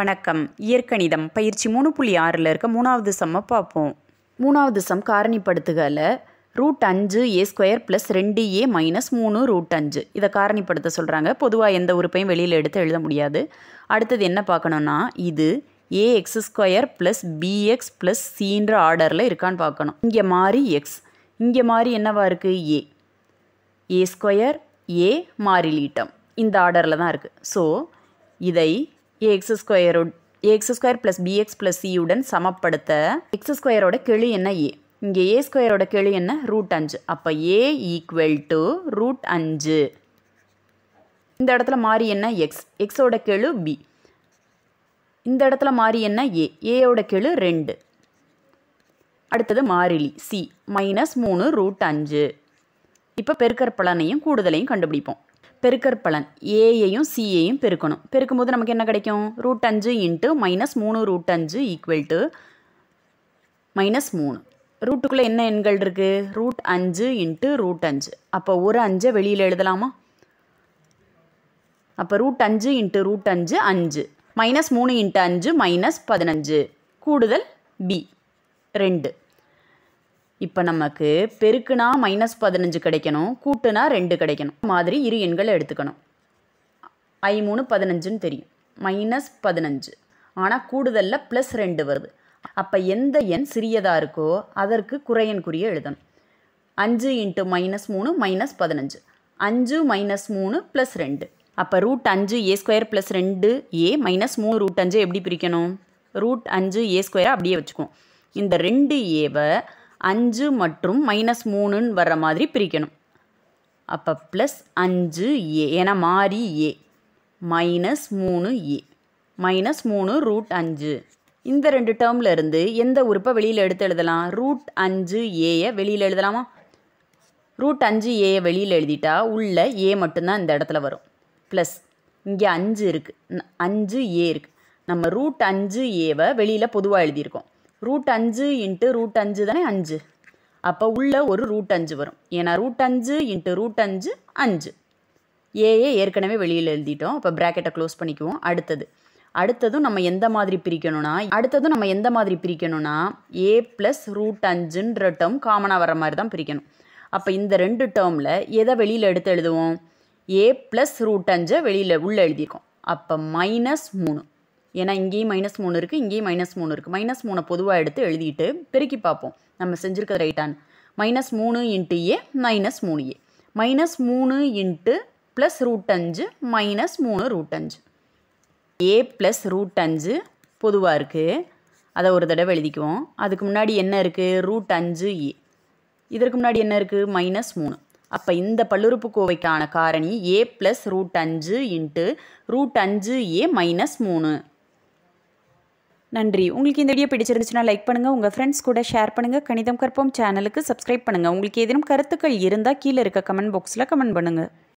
வணக்கம் இயற்கணிதம் பயிற்சி மூணு புள்ளி ஆறில் இருக்க மூணாவது சம்ம பார்ப்போம் மூணாவது சம் காரணிப்படுத்துகல ரூட் அஞ்சு ஏ ஸ்கொயர் ப்ளஸ் ரெண்டு ஏ மைனஸ் மூணு ரூட் அஞ்சு இதை காரணிப்படுத்த சொல்கிறாங்க பொதுவாக எந்த உறுப்பையும் வெளியில் எடுத்து எழுத முடியாது அடுத்தது என்ன பார்க்கணுன்னா இது A X square plus BX plus சின்ற ஆர்டரில் இருக்கான்னு பார்க்கணும் இங்கே மாறி எக்ஸ் இங்கே மாறி என்னவா இருக்குது ஏ ஏ ஸ்கொயர் ஏ மாறிலீட்டம் இந்த ஆர்டரில் தான் இருக்குது ஸோ இதை ஏஎக்ஸ் ஸ்கொயரோ AX square plus BX plus சியுடன் சமப்படுத்த எக்ஸ் ஸ்கொயரோட கெழு என்ன ஏ இங்கே ஏ ஸ்கொயரோட கெழு என்ன ரூட் அஞ்சு அப்போ ஏ ஈக்குவல் டு ரூட் அஞ்சு இந்த இடத்துல மாறி என்ன எக்ஸ் எக்ஸோட கெழு பி இந்த இடத்துல மாறி என்ன ஏ ஏயோட கெழு ரெண்டு அடுத்தது மாறிலி சி மைனஸ் மூணு ரூட் அஞ்சு இப்போ பெருக்கற்பலனையும் கூடுதலையும் கண்டுபிடிப்போம் பெருக்கற் பலன் ஏயையும் சிஏயும் பெருக்கணும் பெருக்கும்போது நமக்கு என்ன கிடைக்கும் ரூட் அஞ்சு இன்ட்டு மைனஸ் மூணு ரூட் அஞ்சு ஈக்குவல் டு மைனஸ் மூணு ரூட்டுக்குள்ளே என்ன எண்கள் இருக்குது ரூட் அஞ்சு இன்ட்டு ரூட் அஞ்சு அப்போ ஒரு அஞ்சை வெளியில் எழுதலாமா அப்போ ரூட் அஞ்சு இன்ட்டு ரூட் அஞ்சு அஞ்சு மைனஸ் மூணு இன்ட்டு அஞ்சு மைனஸ் பதினஞ்சு கூடுதல் பி ரெண்டு இப்போ நமக்கு பெருக்குனா மைனஸ் பதினஞ்சு கிடைக்கணும் கூட்டுனா ரெண்டு கிடைக்கணும் மாதிரி இரு எண்களை எடுத்துக்கணும் ஐ மூணு பதினஞ்சுன்னு தெரியும் மைனஸ் பதினஞ்சு ஆனால் கூடுதலில் ப்ளஸ் ரெண்டு வருது அப்போ எந்த எண் சிறியதாக இருக்கோ அதற்கு குறையன் குறிய எழுதணும் அஞ்சு இன்ட்டு மைனஸ் மூணு மைனஸ் பதினஞ்சு அஞ்சு மைனஸ் மூணு ப்ளஸ் ரெண்டு அப்போ ரூட் அஞ்சு ஏ ஸ்கொயர் ப்ளஸ் ரெண்டு ஏ மைனஸ் மூணு ரூட் அஞ்சு எப்படி பிரிக்கணும் ரூட் அஞ்சு ஏ ஸ்கொயராக அப்படியே வச்சுக்குவோம் இந்த ரெண்டு ஏவை அஞ்சு மற்றும் மைனஸ் மூணுன்னு வர்ற மாதிரி பிரிக்கணும் அப்போ ப்ளஸ் அஞ்சு ஏ என மாறி ஏ மைனஸ் மூணு ஏ மைனஸ் மூணு ரூட் அஞ்சு இந்த ரெண்டு டேர்மில் இருந்து எந்த உறுப்பை வெளியில் எடுத்து எழுதலாம் ரூட் அஞ்சு ஏயை வெளியில் எழுதலாமா ரூட் அஞ்சு ஏயை வெளியில் எழுதிட்டா உள்ள ஏ மட்டும்தான் இந்த இடத்துல வரும் ப்ளஸ் இங்கே அஞ்சு இருக்குது அஞ்சு ஏ இருக்குது நம்ம ரூட் அஞ்சு ஏவை வெளியில் பொதுவாக எழுதியிருக்கோம் ரூட் அஞ்சு இன்ட்டு ரூட் அஞ்சு தானே அஞ்சு அப்போ உள்ள ஒரு ரூட் அஞ்சு வரும் ஏன்னா ரூட் அஞ்சு இன்ட்டு ரூட் அஞ்சு அஞ்சு ஏஏ ஏற்கனவே வெளியில் எழுதிட்டோம் இப்போ ப்ராக்கெட்டை க்ளோஸ் பண்ணிக்குவோம் அடுத்தது அடுத்ததும் நம்ம எந்த மாதிரி பிரிக்கணும்னா அடுத்ததும் நம்ம எந்த மாதிரி பிரிக்கணும்னா ஏ ப்ளஸ் ரூட் அஞ்சுன்ற டேர்ம் காமனாக வர மாதிரி தான் பிரிக்கணும் அப்போ இந்த ரெண்டு டேர்மில் எதை வெளியில் எடுத்து எழுதுவோம் ஏ ப்ளஸ் ரூட் அஞ்சை வெளியில் உள்ளே எழுதியிருக்கோம் அப்போ மைனஸ் மூணு ஏன்னா இங்கேயும் மைனஸ் மூணு இருக்குது இங்கேயும் மைனஸ் மூணு இருக்குது மைனஸ் மூணை பொதுவாக எடுத்து எழுதிட்டு பெருக்கி பார்ப்போம் நம்ம செஞ்சுருக்க ரைட்டான்னு மைனஸ் மூணு இன்ட்டு ஏ மைனஸ் மூணு ஏ மைனஸ் மூணு இன்ட்டு ப்ளஸ் ரூட் அஞ்சு மைனஸ் மூணு ரூட் அஞ்சு ஏ ப்ளஸ் ரூட் அஞ்சு பொதுவாக இருக்குது அதை ஒரு தடவை எழுதிக்குவோம் அதுக்கு முன்னாடி என்ன இருக்குது ரூட் அஞ்சு ஏ இதற்கு முன்னாடி என்ன இருக்குது மைனஸ் மூணு அப்போ இந்த பல்லுறுப்புக்கோவைக்கான காரணி ஏ ப்ளஸ் ரூட் அஞ்சு இன்ட்டு ரூட் அஞ்சு ஏ மைனஸ் மூணு நன்றி உங்களுக்கு இந்த வீடியோ பிடிச்சிருந்துச்சுன்னா லைக் பண்ணுங்கள் உங்கள் ஃப்ரெண்ட்ஸ் கூட ஷேர் பண்ணுங்கள் கணிதம் கற்போம் சேனலுக்கு சப்ஸ்கிரைப் பண்ணுங்கள் உங்களுக்கு ஏதேனும் கருத்துக்கள் இருந்தால் கீழே இருக்க கமெண்ட் பாக்ஸில் கமெண்ட் பண்ணுங்கள்